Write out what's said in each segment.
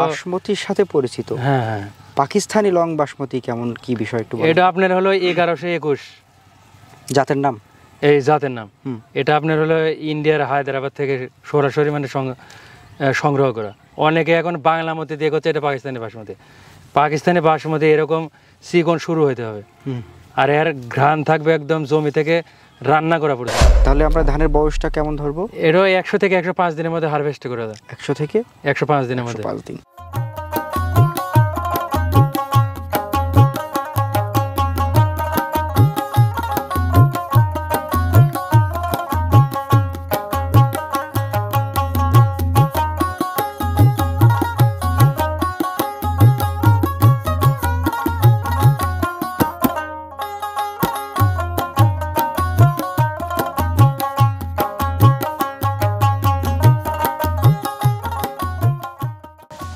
বাসমতির সাথে পরিচিত হ্যাঁ হ্যাঁ পাকিস্তানি লং বাসমতি কেমন কি বিষয় একটু এটা আপনার হলো এগারোশো একুশ জাতের নাম এই জাতের নাম এটা আপনার হলো ইন্ডিয়ার হায়দ্রাবাদ থেকে সরাসরি মানে সংগ্রহ করা অনেকে এখন বাংলা মতে দিয়ে করছে এটা পাকিস্তানি বাসমতি পাকিস্তানি বাসমতি এরকম সিকন শুরু হইতে হবে আর এর ঘ্রাণ থাকবে একদম জমি থেকে রান্না করা পড়ে তাহলে আমরা ধানের বয়সটা কেমন ধরবো এরও একশো থেকে একশো পাঁচ দিনের মধ্যে হারভেস্ট করে দেয় একশো থেকে একশো পাঁচ দিনের মধ্যে পাঁচ দিন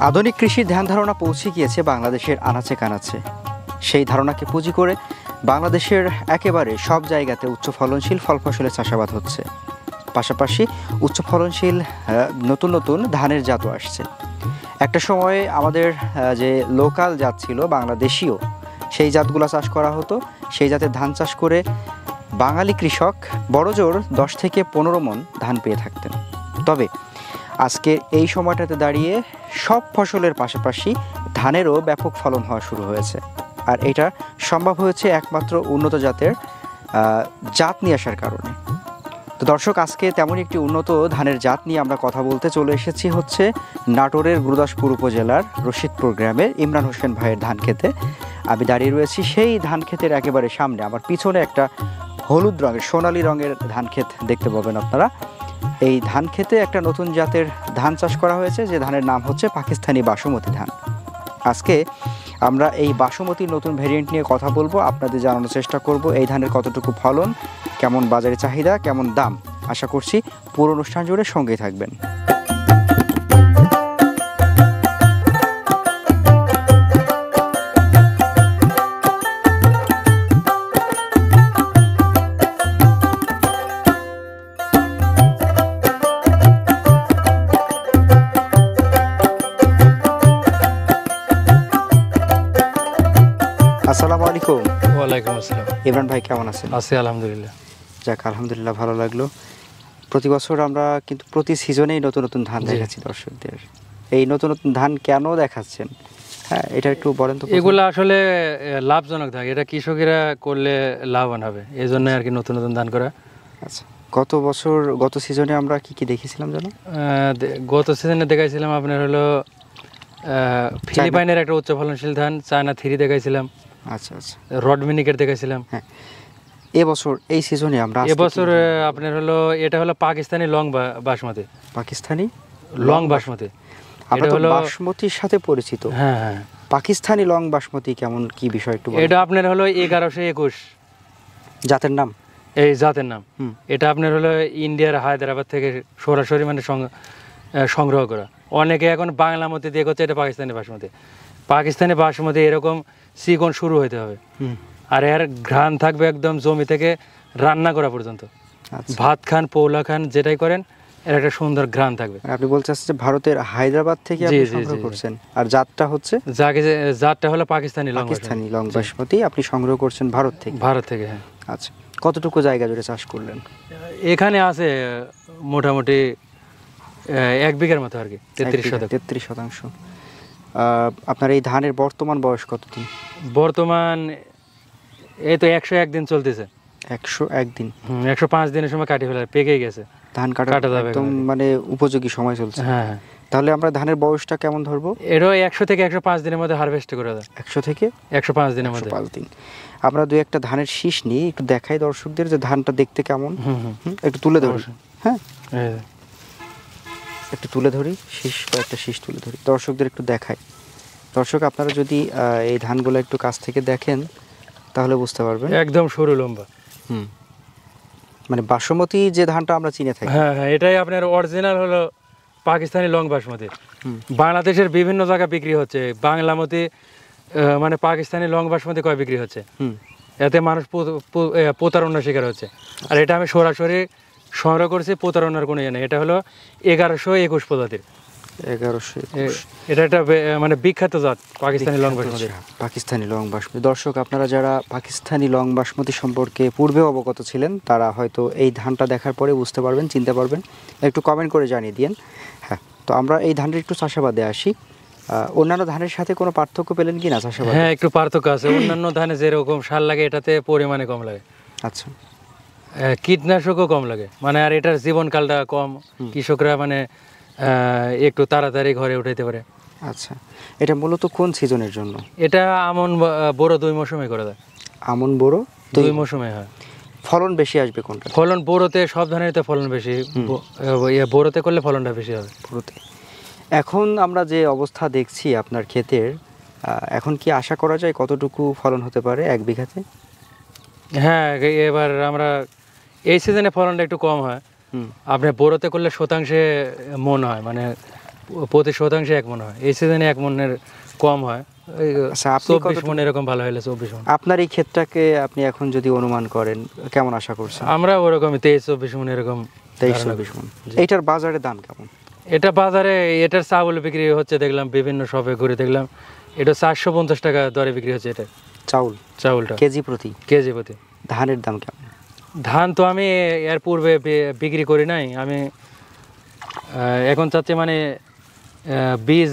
আধুনিক কৃষির ধ্যান ধারণা পৌঁছে গিয়েছে বাংলাদেশের আনাচে কানাচে সেই ধারণাকে পুঁজি করে বাংলাদেশের একেবারে সব জায়গাতে উচ্চ ফলনশীল ফল ফসলের চাষাবাদ হচ্ছে পাশাপাশি উচ্চ ফলনশীল নতুন নতুন ধানের জাতও আসছে একটা সময়ে আমাদের যে লোকাল জাত ছিল বাংলাদেশীয় সেই জাতগুলো চাষ করা হতো সেই জাতের ধান চাষ করে বাঙালি কৃষক বড়জোর দশ থেকে পনেরো মন ধান পেয়ে থাকতেন তবে আজকের এই সময়টাতে দাঁড়িয়ে সব ফসলের পাশাপাশি ধানেরও ব্যাপক ফলন হওয়া শুরু হয়েছে আর এটা সম্ভব হয়েছে একমাত্র উন্নত জাতের জাত নিয়ে আসার কারণে তো দর্শক আজকে তেমন একটি উন্নত ধানের জাত নিয়ে আমরা কথা বলতে চলে এসেছি হচ্ছে নাটোরের গুরুদাসপুর উপজেলার রশিদপুর গ্রামের ইমরান হোসেন ভাইয়ের ধান খেতে আমি দাঁড়িয়ে রয়েছি সেই ধান ক্ষেতের একেবারে সামনে আমার পিছনে একটা হলুদ রঙের সোনালি রঙের ধান ক্ষেত দেখতে পাবেন আপনারা এই ধান খেতে একটা নতুন জাতের ধান চাষ করা হয়েছে যে ধানের নাম হচ্ছে পাকিস্তানি বাসমতি ধান আজকে আমরা এই বাসমতির নতুন ভেরিয়েন্ট নিয়ে কথা বলবো আপনাদের জানানোর চেষ্টা করব এই ধানের কতটুকু ফলন কেমন বাজারে চাহিদা কেমন দাম আশা করছি পুরো অনুষ্ঠান জুড়ে সঙ্গেই থাকবেন ইমরান ভাই কেমন আছেন আছি আলহামদুলিল্লাহ যাক আলহামদুলিল্লাহ ভালো লাগলো প্রতি বছর আমরা কিন্তু প্রতি সিজনেই নতুন নতুন ধান দেখাচ্ছি দর্শকদের এই নতুন নতুন ধান কেন দেখাচ্ছেন হ্যাঁ এটা একটু বলেন তো এগুলো আসলে লাভজনক থাকে এটা কৃষকেরা করলে লাভবান হবে এই জন্য আর কি নতুন নতুন ধান করা আচ্ছা গত বছর গত সিজনে আমরা কি কি দেখেছিলাম জানো গত সিজনে দেখাইছিলাম আপনার হলো ফিলিপাইনের একটা উচ্চ ফলনশীল ধান চায়না থ্রি দেখাইছিলাম আচ্ছা আচ্ছা রড মিনিকেট দেখেছিলাম হ্যাঁ এবছর এই সিজনে আমরা এবছর আপনার হলো এটা হলো পাকিস্তানি লং বাসমতি পাকিস্তানি লং বাসমতি আমরা তো বাসমতির সাথে পরিচিত হ্যাঁ হ্যাঁ পাকিস্তানি লং বাসমতি কেমন কি বিষয় একটু এটা আপনার হলো এগারোশো একুশ জাতের নাম এই জাতের নাম এটা আপনার হলো ইন্ডিয়ার হায়দ্রাবাদ থেকে সরাসরি মানে সংগ্রহ করা অনেকে এখন বাংলা মতে দিয়ে করছে এটা পাকিস্তানি বাসমতি পাকিস্তানি বাসমতি এরকম চিকন শুরু হইতে হবে আর এর ঘ্রাণ থাকবে একদম জমি থেকে রান্না করা পর্যন্ত আচ্ছা। ভাত খান পোলা খান যেটাই করেন এর একটা সুন্দর ঘ্রাণ থাকবে মানে আপনি বলছেন যে ভারতের হায়দ্রাবাদ থেকে আপনি সংগ্রহ করছেন আর জাতটা হচ্ছে জাগে জাতটা হলো পাকিস্তানি লং পাকিস্তানি লং বাসমতি আপনি সংগ্রহ করছেন ভারত থেকে ভারত থেকে হ্যাঁ আচ্ছা কতটুকু জায়গা জুড়ে চাষ করলেন এখানে আছে মোটামুটি এক বিঘার মতো আর কি তেত্রিশ শতাংশ তেত্রিশ শতাংশ আপনার এই ধানের বর্তমান বয়স কতদিন বর্তমান এই তো একশো একদিন চলতেছে একশো একদিন একশো পাঁচ দিনের সময় কাটি ফেলার পেকে গেছে ধান কাটা কাটা যাবে একদম মানে উপযোগী সময় চলছে হ্যাঁ হ্যাঁ তাহলে আমরা ধানের বয়সটা কেমন ধরবো এটাও একশো থেকে একশো পাঁচ দিনের মধ্যে হারভেস্ট করে দেয় একশো থেকে একশো পাঁচ দিনের মধ্যে পাঁচ দিন আমরা দুই একটা ধানের শীষ নিয়ে একটু দেখাই দর্শকদের যে ধানটা দেখতে কেমন একটু তুলে ধরো হ্যাঁ একটু তুলে ধরি শীষ কয়েকটা শীষ তুলে ধরি দর্শকদের একটু দেখাই দর্শক আপনারা যদি এই ধানগুলো একটু কাছ থেকে দেখেন তাহলে বুঝতে পারবেন একদম সরু লম্বা হুম মানে বাসমতি যে ধানটা আমরা চিনে থাকি হ্যাঁ হ্যাঁ এটাই আপনার অরিজিনাল হলো পাকিস্তানি লং বাসমতি বাংলাদেশের বিভিন্ন জায়গায় বিক্রি হচ্ছে বাংলামতি মানে পাকিস্তানি লং বাসমতি কয় বিক্রি হচ্ছে এতে মানুষ প্রতারণার শিকার হচ্ছে আর এটা আমি সরাসরি সংগ্রহ করেছি প্রতারণার কোনো ইয়ে নেই এটা হলো এগারোশো একুশ প্রজাতির এগারোশো এটা একটা মানে বিখ্যাত জাত পাকিস্তানি লং বাসমতি পাকিস্তানি লং বাসমতি দর্শক আপনারা যারা পাকিস্তানি লং বাসমতি সম্পর্কে পূর্বে অবগত ছিলেন তারা হয়তো এই ধানটা দেখার পরে বুঝতে পারবেন চিনতে পারবেন একটু কমেন্ট করে জানিয়ে দিয়েন হ্যাঁ তো আমরা এই ধানটা একটু চাষাবাদে আসি অন্যান্য ধানের সাথে কোনো পার্থক্য পেলেন কি না চাষাবাদ হ্যাঁ একটু পার্থক্য আছে অন্যান্য ধানে যেরকম সার লাগে এটাতে পরিমাণে কম লাগে আচ্ছা কীটনাশকও কম লাগে মানে আর এটার জীবনকালটা কম কৃষকরা মানে একটু তাড়াতাড়ি ঘরে উঠাইতে পারে আচ্ছা এটা মূলত কোন সিজনের জন্য এটা আমন বড় দুই মৌসুমে করা যায় আমন বড় দুই মৌসুমে হয় ফলন বেশি আসবে কোনটা ফলন বোরোতে সব ধরনের ফলন বেশি ইয়ে বোরোতে করলে ফলনটা বেশি হবে বোরোতে এখন আমরা যে অবস্থা দেখছি আপনার ক্ষেতের এখন কি আশা করা যায় কতটুকু ফলন হতে পারে এক বিঘাতে হ্যাঁ এবার আমরা এই সিজনে ফলনটা একটু কম হয় আপনি বোরোতে করলে শতাংশে মন হয় মানে প্রতি শতাংশে এক মন হয় এই সিজনে এক মনের কম হয় আচ্ছা, আপনার এই ক্ষেতটাকে আপনি এখন যদি অনুমান করেন কেমন আশা করছেন আমরা ওরকম তেইশ চব্বিশ মন এরকম তেইশ চব্বিশ মন এইটার বাজারে দাম কেমন এটা বাজারে এটার চাউল বিক্রি হচ্ছে দেখলাম বিভিন্ন শপে ঘুরে দেখলাম এটা চারশো পঞ্চাশ টাকা দরে বিক্রি হচ্ছে এটা চাউল চাউলটা কেজি প্রতি কেজি প্রতি ধানের দাম কেমন ধান তো আমি এর পূর্বে বিক্রি করি নাই আমি এখন চাচ্ছি মানে বীজ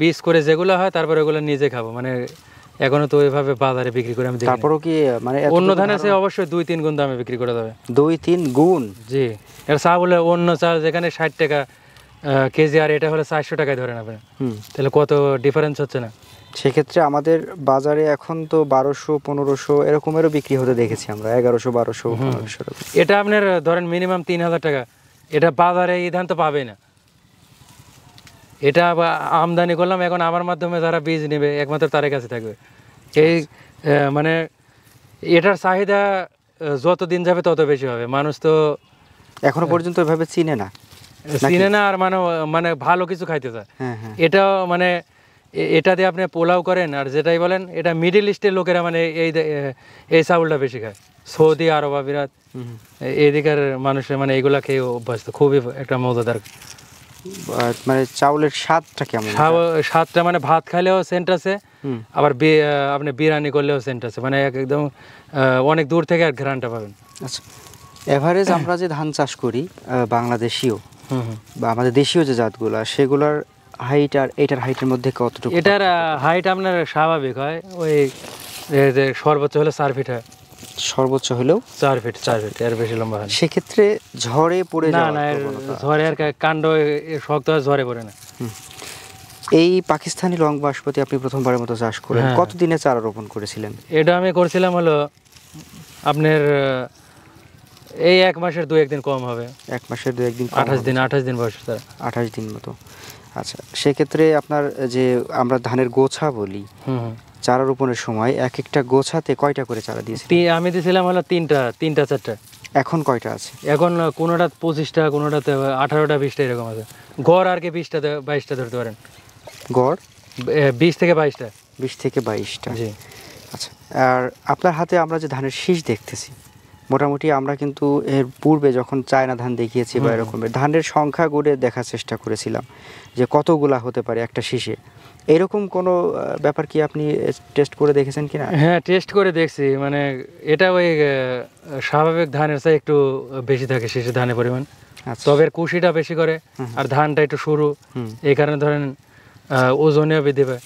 বীজ করে যেগুলো হয় তারপর ওগুলো নিজে খাবো মানে এখনো তো ওইভাবে বাজারে বিক্রি করে আমি তারপরও কি মানে অন্য ধানের সে অবশ্যই দুই তিন গুণ দামে বিক্রি করে দেবে দুই তিন গুণ জি এর চা বলে অন্য চাল যেখানে ষাট টাকা কেজি আর এটা হলে চারশো টাকায় ধরে আপনি তাহলে কত ডিফারেন্স হচ্ছে না সেক্ষেত্রে আমাদের বাজারে এখন তো বারোশো পনেরোশো এরকমেরও বিক্রি হতে দেখেছি আমরা এগারোশো বারোশো এটা আপনার ধরেন মিনিমাম তিন হাজার টাকা এটা বাজারে এই ধান তো পাবে না এটা আমদানি করলাম এখন আমার মাধ্যমে যারা বীজ নেবে একমাত্র তার কাছে থাকবে এই আচ্ছা। মানে এটার চাহিদা যত দিন যাবে তত বেশি হবে মানুষ তো এখনো হ্যাঁ। পর্যন্ত এভাবে চিনে না চিনে না আর মানে মানে ভালো কিছু খাইতে চায় হ্যাঁ, হ্যাঁ। এটা মানে এটা দিয়ে আপনি পোলাও করেন আর যেটাই বলেন এটা মিডিল ইস্টের লোকেরা মানে এই এই চাউলটা বেশি খায় সৌদি আরব আবিরাত এদিকের মানুষের মানে এগুলা খেয়ে অভ্যস্ত খুবই একটা মজাদার মানে চাউলের স্বাদটা কেমন স্বাদটা মানে ভাত খাইলেও সেন্ট আছে আবার আপনি বিরিয়ানি করলেও সেন্ট আছে মানে একদম অনেক দূর থেকে আর ঘ্রানটা পাবেন আচ্ছা এভারেজ আমরা যে ধান চাষ করি বাংলাদেশীয় বা আমাদের দেশীয় যে জাতগুলো সেগুলোর হাইট আর এটার হাইটের মধ্যে কতটুকু এটার হাইট আপনার স্বাভাবিক হয় ওই সর্বোচ্চ হলো চার ফিট হয় সর্বোচ্চ হলেও চার ফিট চার ফিট এর বেশি লম্বা হয় সেক্ষেত্রে ঝড়ে পড়ে না না ঝড়ে আর কাণ্ড শক্ত ঝড়ে পড়ে না এই পাকিস্তানি লং বাসপতি আপনি প্রথমবারের মতো চাষ করেন হ্যাঁ। কতদিনে চারা রোপণ করেছিলেন এটা আমি করেছিলাম হলো আপনার এই এক মাসের দু একদিন কম হবে এক মাসের দু একদিন আঠাশ দিন আঠাশ দিন বয়স আঠাশ দিন মতো আচ্ছা সেক্ষেত্রে আপনার যে আমরা ধানের গোছা বলি চারা রোপণের সময় এক একটা গোছাতে কয়টা করে চারা দিয়েছি আমি দিয়েছিলাম হলো তিনটা তিনটা চারটা এখন কয়টা আছে এখন কোনোটা পঁচিশটা কোনোটাতে আঠারোটা বিশটা এরকম আছে গড় আর কি বিশটা বাইশটা ধরতে পারেন গড় বিশ থেকে বাইশটা বিশ থেকে বাইশটা জি আচ্ছা আর আপনার হাতে আমরা যে ধানের শীষ দেখতেছি মোটামুটি আমরা কিন্তু এর পূর্বে যখন চায়না ধান দেখিয়েছি বা এরকমের ধানের সংখ্যা গড়ে দেখার চেষ্টা করেছিলাম যে কতগুলা হতে পারে একটা শীষে এরকম কোনো ব্যাপার কি আপনি টেস্ট করে দেখেছেন কিনা হ্যাঁ টেস্ট করে দেখছি মানে এটা ওই স্বাভাবিক ধানের চাই একটু বেশি থাকে শীষে ধানের পরিমাণ আচ্ছা। তবে কুশিটা বেশি করে আর ধানটা একটু শুরু এই কারণে ধরেন ওজনেও বৃদ্ধি পায়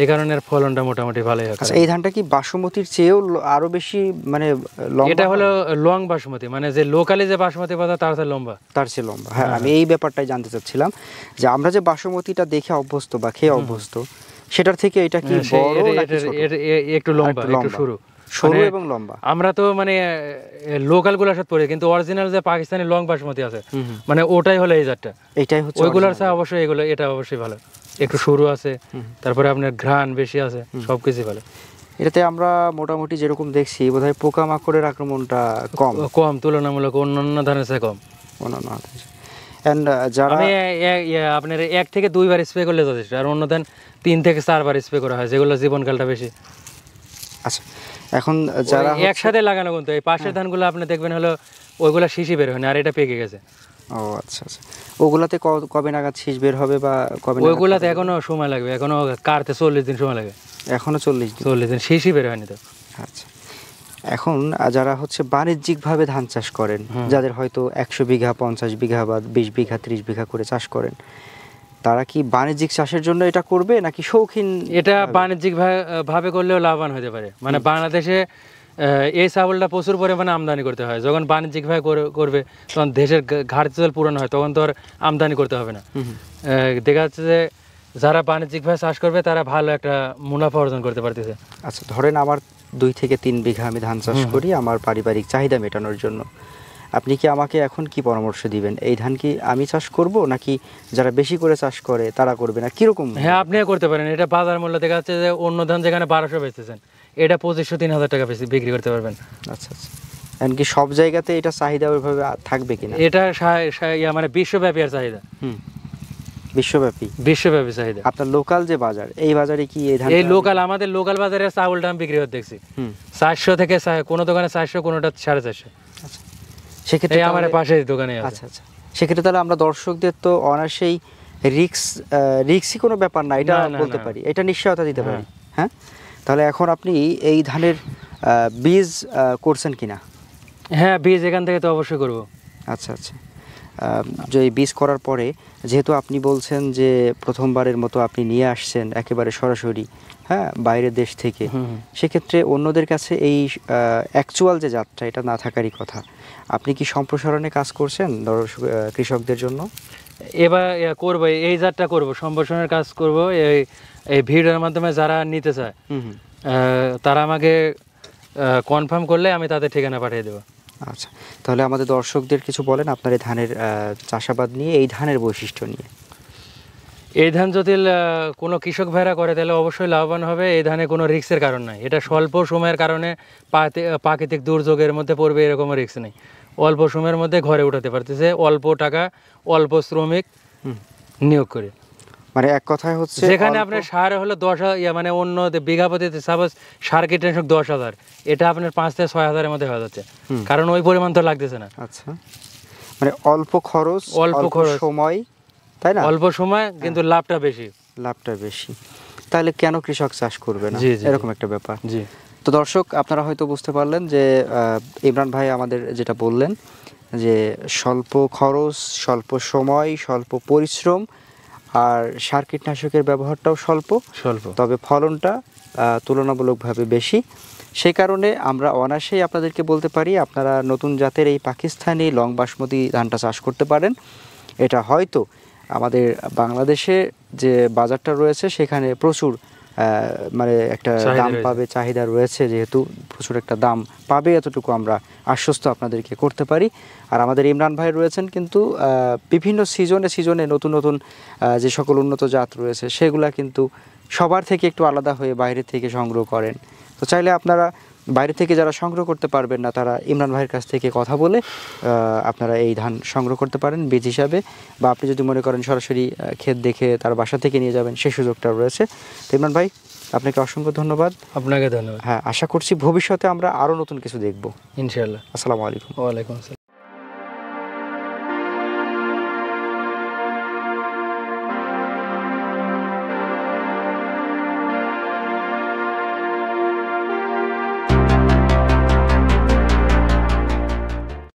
এই কারণে ফলনটা মোটামুটি ভালোই হয় আচ্ছা, এই ধানটা কি বাসমতির চেয়েও আরো বেশি মানে এটা হলো লং বাসমতি মানে যে লোকালি যে বাসমতি পাতা তার চেয়ে লম্বা তার চেয়ে লম্বা হ্যাঁ আমি হ্যাঁ। এই ব্যাপারটাই জানতে চাচ্ছিলাম যে আমরা যে বাসমতিটা দেখে অভ্যস্ত বা খেয়ে অভ্যস্ত সেটার থেকে এটা কি হ্যাঁ, একটু লম্বা একটু সরু সরু মানে এবং লম্বা আমরা তো মানে লোকাল গুলার সাথে পড়ি কিন্তু অরিজিনাল যে পাকিস্তানি লং বাসমতি আছে মানে ওটাই হলো এই জাতটা এটাই হচ্ছে ওইগুলার সাথে অবশ্যই এগুলো এটা অবশ্যই ভালো একটু সরু আছে তারপরে আপনার ঘ্রাণ বেশি আছে সব কিছু ভালো এটাতে আমরা মোটামুটি যেরকম দেখছি হয় পোকামাকড়ের আক্রমণটা কম কম তুলনামূলক অন্যান্য ধানের চেয়ে কম অন্যান্য ইয়ে, আপনার এক থেকে দুইবার স্প্রে করলে যথেষ্ট আর অন্য ধান তিন থেকে চারবার স্প্রে করা হয় যেগুলো জীবনকালটা বেশি আচ্ছা এখন যারা একসাথে লাগানো কিন্তু এই পাশের হ্যাঁ। ধানগুলো আপনি দেখবেন হলো ওইগুলো শিশি বের হয় না আর এটা পেকে গেছে ও আচ্ছা আচ্ছা ওগুলাতে কবে নাগাদ শীষ বের হবে বা কবে ওগুলাতে এখনো সময় লাগবে এখনো কাটতে চল্লিশ দিন সময় লাগে এখনো চল্লিশ দিন চল্লিশ দিন শীষই বের হয়নি তো আচ্ছা এখন যারা হচ্ছে বাণিজ্যিকভাবে ধান চাষ করেন যাদের হয়তো একশো বিঘা পঞ্চাশ বিঘা বা বিশ বিঘা ত্রিশ বিঘা করে চাষ করেন তারা কি বাণিজ্যিক চাষের জন্য এটা করবে নাকি শৌখিন এটা বাণিজ্যিক ভাবে করলেও লাভবান হতে পারে মানে বাংলাদেশে এই চাউলটা প্রচুর পরিমাণে আমদানি করতে হয় যখন বাণিজ্যিকভাবে করবে তখন দেশের ঘাটতি চাল পূরণ হয় তখন তো আর আমদানি করতে হবে না দেখা যাচ্ছে যে যারা বাণিজ্যিকভাবে চাষ করবে তারা ভালো একটা মুনাফা অর্জন করতে পারতেছে আচ্ছা ধরেন আমার দুই থেকে তিন বিঘা আমি ধান চাষ করি আমার পারিবারিক চাহিদা মেটানোর জন্য আপনি কি আমাকে এখন কি পরামর্শ দিবেন এই ধান কি আমি চাষ করব নাকি যারা বেশি করে চাষ করে তারা করবে না কিরকম হ্যাঁ আপনিও করতে পারেন এটা বাজার মূল্য দেখা যাচ্ছে যে অন্য ধান যেখানে বারোশো বেঁচেছেন এটা পঁচিশশো তিন হাজার টাকা বেশি বিক্রি করতে পারবেন আচ্ছা আচ্ছা এমনকি সব জায়গাতে এটা চাহিদা ওইভাবে থাকবে এটা মানে বিশ্বব্যাপী আর চাহিদা বিশ্বব্যাপী বিশ্বব্যাপী চাহিদা আপনার লোকাল যে বাজার এই বাজারে কি এই লোকাল আমাদের লোকাল বাজারে বিক্রি দেখছি চারশো থেকে কোনো দোকানে চারশো কোনোটা সাড়ে চারশো আচ্ছা। সেক্ষেত্রে আমার পাশে দোকানে আচ্ছা আচ্ছা সেক্ষেত্রে তাহলে আমরা দর্শকদের তো অনায়াসেই রিক্স রিক্সই কোনো ব্যাপার না এটা বলতে পারি এটা নিশ্চয়তা দিতে হ্যাঁ। পারি হ্যাঁ তাহলে এখন আপনি এই ধানের বীজ করছেন কিনা হ্যাঁ বীজ এখান থেকে তো অবশ্যই করব আচ্ছা আচ্ছা যে বীজ করার পরে যেহেতু আপনি বলছেন যে প্রথমবারের মতো আপনি নিয়ে আসছেন একেবারে সরাসরি হ্যাঁ বাইরের দেশ থেকে সেক্ষেত্রে অন্যদের কাছে এই অ্যাকচুয়াল যে যাত্রা এটা না থাকারই কথা আপনি কি সম্প্রসারণে কাজ করছেন ধরো কৃষকদের জন্য এবার করব এই জাতটা করব সম্ভাষণের কাজ করব এই এই ভিডিওর মাধ্যমে যারা নিতে চায় তারা আমাকে কনফার্ম করলে আমি তাদের ঠিকানা পাঠিয়ে দেবো আচ্ছা তাহলে আমাদের দর্শকদের কিছু বলেন আপনার এই ধানের চাষাবাদ নিয়ে এই ধানের বৈশিষ্ট্য নিয়ে এই ধান যদি কোনো কৃষক ভাইরা করে তাহলে অবশ্যই লাভবান হবে এই ধানে কোনো রিক্সের কারণ নাই এটা স্বল্প সময়ের কারণে প্রাকৃতিক দুর্যোগের মধ্যে পড়বে এরকম রিক্স নেই অল্প সময়ের মধ্যে ঘরে উঠাতে পারতেছে অল্প টাকা অল্প শ্রমিক নিয়োগ করে মানে এক কথায় হচ্ছে যেখানে আপনার সার হলো দশ হাজার মানে অন্য বিঘা প্রতি সাপোজ সার কীটনাশক দশ হাজার এটা আপনার পাঁচ থেকে ছয় হাজারের মধ্যে হয়ে যাচ্ছে কারণ ওই পরিমাণ তো লাগতেছে না আচ্ছা মানে অল্প খরচ অল্প খরচ সময় তাই না অল্প সময় কিন্তু হ্যাঁ। লাভটা বেশি লাভটা বেশি তাহলে কেন কৃষক চাষ করবে না এরকম একটা ব্যাপার জি তো দর্শক আপনারা হয়তো বুঝতে পারলেন যে ইমরান ভাই আমাদের যেটা বললেন যে স্বল্প খরচ স্বল্প সময় স্বল্প পরিশ্রম আর সার কীটনাশকের ব্যবহারটাও স্বল্প স্বল্প তবে ফলনটা তুলনামূলকভাবে বেশি সেই কারণে আমরা অনায়াসেই আপনাদেরকে বলতে পারি আপনারা নতুন জাতের এই পাকিস্তানি লং বাসমতি ধানটা চাষ করতে পারেন এটা হয়তো আমাদের বাংলাদেশে যে বাজারটা রয়েছে সেখানে প্রচুর মানে একটা দাম পাবে চাহিদা রয়েছে যেহেতু প্রচুর একটা দাম পাবে এতটুকু আমরা আশ্বস্ত আপনাদেরকে করতে পারি আর আমাদের ইমরান ভাই রয়েছেন কিন্তু বিভিন্ন সিজনে সিজনে নতুন নতুন যে সকল উন্নত জাত রয়েছে সেগুলা কিন্তু সবার থেকে একটু আলাদা হয়ে বাইরে থেকে সংগ্রহ করেন তো চাইলে আপনারা বাইরে থেকে যারা সংগ্রহ করতে পারবেন না তারা ইমরান ভাইয়ের কাছ থেকে কথা বলে আপনারা এই ধান সংগ্রহ করতে পারেন বীজ হিসাবে বা আপনি যদি মনে করেন সরাসরি ক্ষেত দেখে তার বাসা থেকে নিয়ে যাবেন সেই সুযোগটা রয়েছে তো ইমরান ভাই আপনাকে অসংখ্য ধন্যবাদ আপনাকে ধন্যবাদ হ্যাঁ আশা করছি ভবিষ্যতে আমরা আরও নতুন কিছু দেখব ইনশাল্লাহ আসসালামু আলাইকুম ওয়ালাইকুম আসসালাম